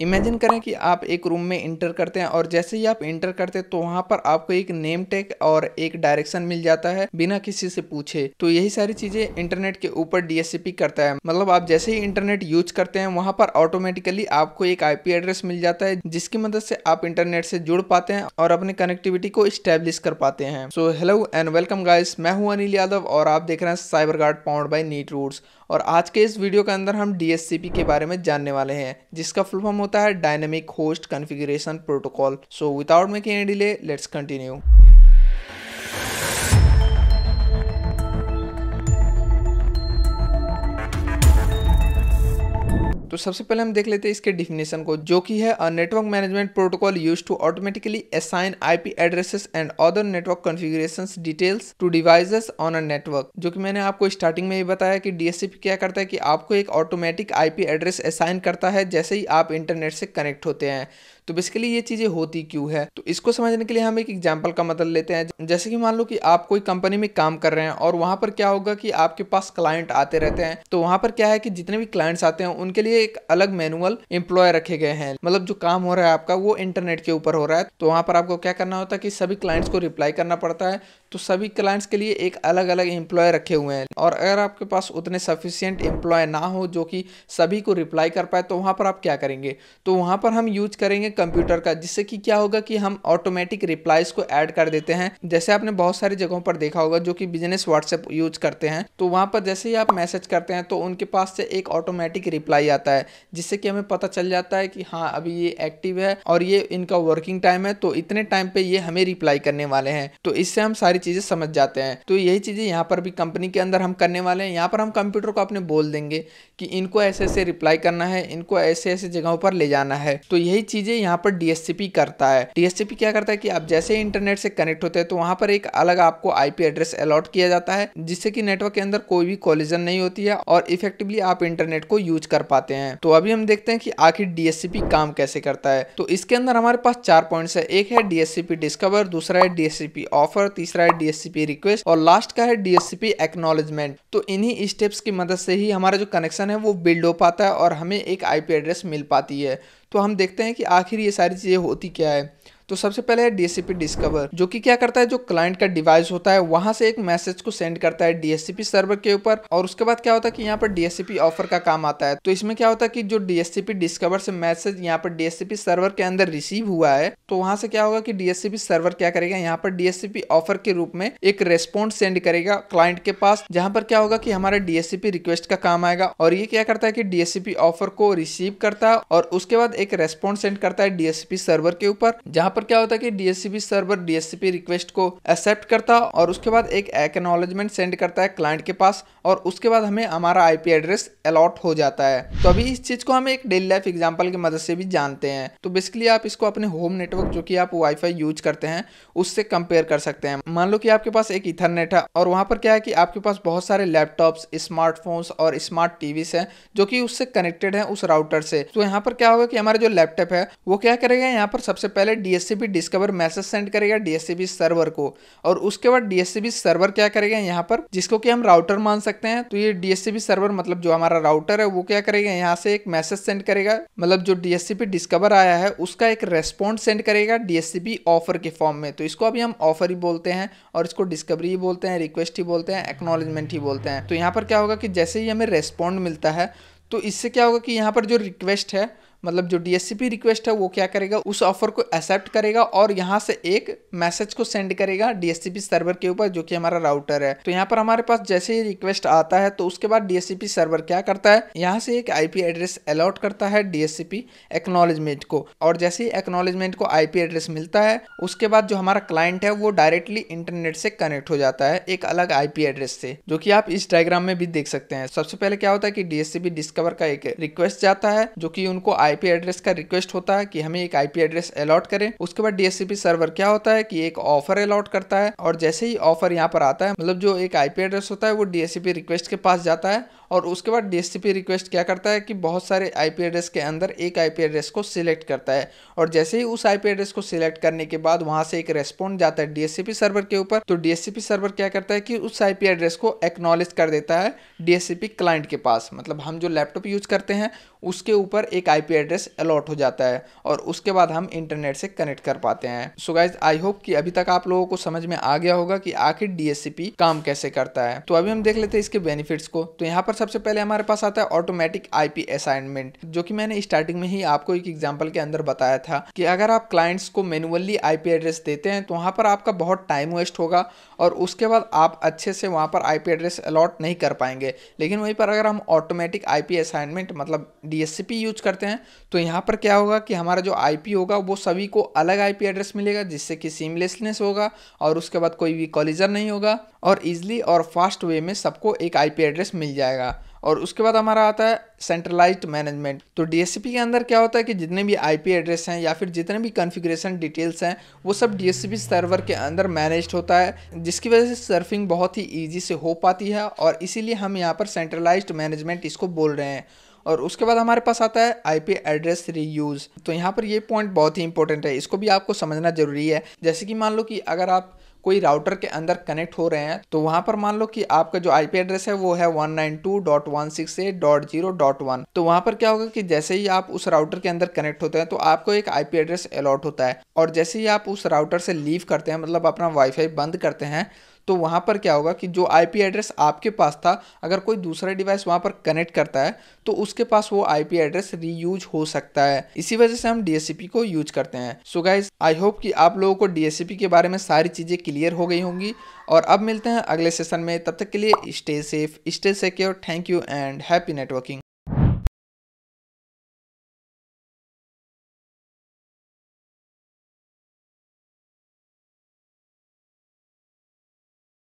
imagine करें कि आप एक रूम में इंटर करते हैं और जैसे ही आप इंटर करते हैं तो वहाँ पर आपको एक नेम टैग और एक डायरेक्शन मिल जाता है बिना किसी से पूछे तो यही सारी चीजें इंटरनेट के ऊपर डीएससीपी करता है मतलब आप जैसे ही इंटरनेट यूज करते हैं वहाँ पर ऑटोमेटिकली आपको एक आईपी एड्रेस मिल जाता है जिसकी मदद से आप इंटरनेट से जुड़ पाते हैं और अपने कनेक्टिविटी को स्टेब्लिश कर पाते हैं so hello and welcome guys मैं हूँ अनिल यादव और आप देख रहे हैं cyber guard pound by neat roots और आज के इस वीडियो के अंदर हम डी के बारे में जानने वाले हैं जिसका फुल फॉर्म होता है dynamic host configuration protocol so without making any delay let's continue तो सबसे पहले हम देख लेते हैं इसके डिफिनेशन को जो कि है a network management protocol use to automatically assign IP addresses and other network configuration details to devices on a network जो कि मैंने आपको स्टार्टिंग में ही बताया कि डीएससीपी क्या करता है कि आपको एक ऑटोमेटिक आईपी एड्रेस असाइन करता है जैसे ही आप इंटरनेट से कनेक्ट होते हैं तो बेसिकली ये चीज़ें होती क्यों है तो इसको समझने के लिए हम एक एग्जाम्पल का मदद मतलब लेते हैं जैसे कि मान लो कि आप कोई कंपनी में काम कर रहे हैं और वहां पर क्या होगा कि आपके पास क्लाइंट आते रहते हैं तो वहां पर क्या है कि जितने भी क्लाइंट्स आते हैं उनके लिए एक अलग मैनुअल एम्प्लॉय रखे गए हैं मतलब जो काम हो रहा है आपका वो इंटरनेट के ऊपर हो रहा है तो वहां पर आपको क्या करना होता है कि सभी क्लाइंट्स को रिप्लाई करना पड़ता है तो सभी क्लाइंट्स के लिए एक अलग अलग एम्प्लॉय रखे हुए हैं और अगर आपके पास उतने सफिशियंट एम्प्लॉय ना हो जो कि सभी को रिप्लाई कर पाए तो वहां पर आप क्या करेंगे तो वहां पर हम यूज करेंगे कंप्यूटर का जिससे कि क्या होगा कि हम ऑटोमेटिक रिप्लाइज को ऐड कर देते हैं जैसे आपने बहुत सारी जगहों पर देखा होगा जो कि बिजनेस व्हाट्सएप यूज करते हैं तो वहां पर जैसे ही आप मैसेज करते हैं तो उनके पास से एक ऑटोमेटिक रिप्लाई आता है जिससे कि हमें पता चल जाता है कि हाँ अभी ये एक्टिव है और ये इनका वर्किंग टाइम है तो इतने टाइम पे ये हमें रिप्लाई करने वाले हैं तो इससे हम सारी चीज़ें समझ जाते हैं तो यही चीज़ें यहाँ पर भी कंपनी के अंदर हम करने वाले हैं यहाँ पर हम कंप्यूटर को अपने बोल देंगे कि इनको ऐसे ऐसे रिप्लाई करना है इनको ऐसे ऐसे जगहों पर ले जाना है तो यही चीज़ें यहाँ पर डीएससीपी करता है डीएससीपी क्या करता है कि आप जैसे इंटरनेट से कनेक्ट होते हैं तो वहां पर एक अलग आपको आईपी एड्रेस अलॉट किया जाता है जिससे कि नेटवर्क के अंदर कोई भी कॉलिजन नहीं होती है और इफेक्टिवली आप इंटरनेट को यूज कर पाते हैं तो अभी हम देखते हैं कि आखिर डीएससीपी काम कैसे करता है तो इसके अंदर हमारे पास चार पॉइंट है एक है डीएससीपी डिस्कवर दूसरा है डीएससीपी ऑफर तीसरा है डीएससीपी रिक्वेस्ट और लास्ट का है डीएससीपी एक्नोलेजमेंट तो इन्हीं स्टेप्स की मदद से ही हमारा जो कनेक्शन है वो बिल्ड हो पाता है और हमें एक आईपी एड्रेस मिल पाती है तो हम देखते हैं कि आखिर ये सारी चीज़ें होती क्या है तो सबसे पहले है डीएससीपी डिस्कवर जो कि क्या करता है जो क्लाइंट का डिवाइस होता है वहां से एक मैसेज को सेंड करता है डीएससीपी सर्वर के ऊपर और उसके बाद क्या होता है कि यहाँ पर डीएससीपी ऑफर का काम आता है तो इसमें क्या होता है कि जो डीएससीपी डिस्कवर से मैसेज यहाँ पर डीएससीपी सर्वर के अंदर रिसीव हुआ है तो वहां से क्या होगा कि डीएससीपी सर्वर क्या करेगा यहाँ पर डीएससीपी ऑफर के रूप में एक रेस्पॉन्स सेंड करेगा क्लाइंट के पास जहां पर क्या होगा कि हमारे डीएससीपी रिक्वेस्ट का काम आएगा और ये क्या करता है कि डीएससीपी ऑफर को रिसीव करता है और उसके बाद एक रेस्पॉन्स सेंड करता है डीएससीपी सर्वर के ऊपर जहां पर क्या होता है कि डीएससीपी सर्वर डीएससीपी रिक्वेस्ट को एक्सेप्ट करता है और उसके बाद एक एक्नोलॉजमेंट सेंड करता है क्लाइंट के पास और उसके बाद हमें हमारा आईपी एड्रेस अलॉट हो जाता है तो अभी इस चीज को हम एक डेली लाइफ एग्जाम्पल की मदद से भी जानते हैं तो बेसिकली आप इसको अपने होम नेटवर्क जो कि आप वाईफाई यूज करते हैं उससे कंपेयर कर सकते हैं मान लो कि आपके पास एक इथरनेट है और वहां पर क्या है कि आपके पास बहुत सारे लैपटॉप्स स्मार्टफोन्स और स्मार्ट टीवीस हैं जो कि उससे कनेक्टेड है उस राउटर से तो यहाँ पर क्या होगा कि हमारा जो लैपटॉप है वो क्या करेगा यहाँ पर सबसे पहले डीएस डीएससीबी डिस्कवर मैसेज सेंड करेगा डीएससीबी सर्वर को और उसके बाद डीएससीबी सर्वर क्या करेगा यहाँ पर जिसको कि हम राउटर मान सकते हैं तो ये डीएससीबी सर्वर मतलब जो हमारा राउटर है वो क्या करेगा यहाँ से एक मैसेज सेंड करेगा मतलब जो डीएससीपी डिस्कवर आया है उसका एक रेस्पॉन्स सेंड करेगा डीएससीपी ऑफर के फॉर्म में तो इसको अभी हम ऑफर ही बोलते हैं और इसको डिस्कवरी ही बोलते हैं रिक्वेस्ट ही बोलते हैं एक्नोलेजमेंट ही बोलते हैं तो यहाँ पर क्या होगा कि जैसे ही हमें रेस्पॉन्ड मिलता है तो इससे क्या होगा कि यहाँ पर जो रिक्वेस्ट है मतलब जो डीएससीपी रिक्वेस्ट है वो क्या करेगा उस ऑफर को एक्सेप्ट करेगा और यहाँ से एक मैसेज को सेंड करेगा डीएससीपी सर्वर के ऊपर जो कि हमारा राउटर है तो यहाँ पर हमारे पास जैसे ही रिक्वेस्ट आता है तो उसके बाद डीएससीपी सर्वर क्या करता है यहाँ से एक आईपी एड्रेस अलॉट करता है डीएससीपी एक्नोलेजमेंट को और जैसे ही एक्नोलेजमेंट को आईपी एड्रेस मिलता है उसके बाद जो हमारा क्लाइंट है वो डायरेक्टली इंटरनेट से कनेक्ट हो जाता है एक अलग आईपी एड्रेस से जो की आप इस डायग्राम में भी देख सकते हैं सबसे पहले क्या होता है की डीएससीपी डिस्कवर का एक रिक्वेस्ट जाता है जो की उनको आईपी एड्रेस का रिक्वेस्ट होता है कि हमें एक आईपी एड्रेस अलॉट करें उसके बाद डीएससीपी सर्वर क्या होता है कि एक ऑफर अलॉट करता है और जैसे ही ऑफर यहाँ पर आता है मतलब जो एक आईपी एड्रेस होता है वो डीएससीपी रिक्वेस्ट के पास जाता है और उसके बाद डी रिक्वेस्ट क्या करता है कि बहुत सारे आई एड्रेस के अंदर एक आई एड्रेस को सिलेक्ट करता है और जैसे ही उस आई एड्रेस को सिलेक्ट करने के बाद वहाँ से एक रेस्पॉन्ड जाता है डीएससीपी सर्वर के ऊपर तो डीएससीपी सर्वर क्या करता है कि उस आई एड्रेस को एक्नॉलेज कर देता है डीएससीपी क्लाइंट के पास मतलब हम जो लैपटॉप यूज करते हैं उसके ऊपर एक आईपी एड्रेस अलॉट हो जाता है और उसके बाद हम इंटरनेट से कनेक्ट कर पाते हैं सो गाइज आई होप कि अभी तक आप लोगों को समझ में आ गया होगा कि आखिर डीएससीपी काम कैसे करता है तो अभी हम देख लेते हैं इसके बेनिफिट्स को तो यहाँ पर सबसे पहले हमारे पास आता है ऑटोमेटिक आईपी असाइनमेंट जो कि मैंने स्टार्टिंग में ही आपको एक एग्जाम्पल के अंदर बताया था कि अगर आप क्लाइंट्स को मैनुअली आईपी एड्रेस देते हैं तो वहाँ पर आपका बहुत टाइम वेस्ट होगा और उसके बाद आप अच्छे से वहां पर आईपी एड्रेस अलॉट नहीं कर पाएंगे लेकिन वहीं पर अगर हम ऑटोमेटिक आई असाइनमेंट मतलब डी यूज करते हैं तो यहाँ पर क्या होगा कि हमारा जो आई होगा वो सभी को अलग आई एड्रेस मिलेगा जिससे कि सीमलेसनेस होगा और उसके बाद कोई भी कॉलेजर नहीं होगा और ईजिली और फास्ट वे में सबको एक आईपी एड्रेस मिल जाएगा और उसके बाद हमारा आता है सेंट्रलाइज्ड मैनेजमेंट तो डीएससीपी के अंदर क्या होता है कि जितने भी आईपी एड्रेस हैं या फिर जितने भी कॉन्फ़िगरेशन डिटेल्स हैं वो सब डीएससीपी सर्वर के अंदर मैनेज होता है जिसकी वजह से सर्फिंग बहुत ही ईजी से हो पाती है और इसीलिए हम यहाँ पर सेंट्रलाइज मैनेजमेंट इसको बोल रहे हैं और उसके बाद हमारे पास आता है आईपी एड्रेस रीयूज तो यहाँ पर ये पॉइंट बहुत ही इंपॉर्टेंट है इसको भी आपको समझना जरूरी है जैसे कि मान लो कि अगर आप कोई राउटर के अंदर कनेक्ट हो रहे हैं तो वहां पर मान लो कि आपका जो आईपी एड्रेस है वो है 192.168.0.1 तो वहां पर क्या होगा कि जैसे ही आप उस राउटर के अंदर कनेक्ट होते हैं तो आपको एक आईपी एड्रेस अलॉट होता है और जैसे ही आप उस राउटर से लीव करते हैं मतलब अपना वाईफाई बंद करते हैं तो वहाँ पर क्या होगा कि जो आईपी एड्रेस आपके पास था अगर कोई दूसरा डिवाइस वहाँ पर कनेक्ट करता है तो उसके पास वो आईपी एड्रेस रीयूज हो सकता है इसी वजह से हम डीएससीपी को यूज करते हैं सो गाइज आई होप कि आप लोगों को डीएससीपी के बारे में सारी चीज़ें क्लियर हो गई होंगी और अब मिलते हैं अगले सेशन में तब तक के लिए stay safe stay secure thank you and happy networking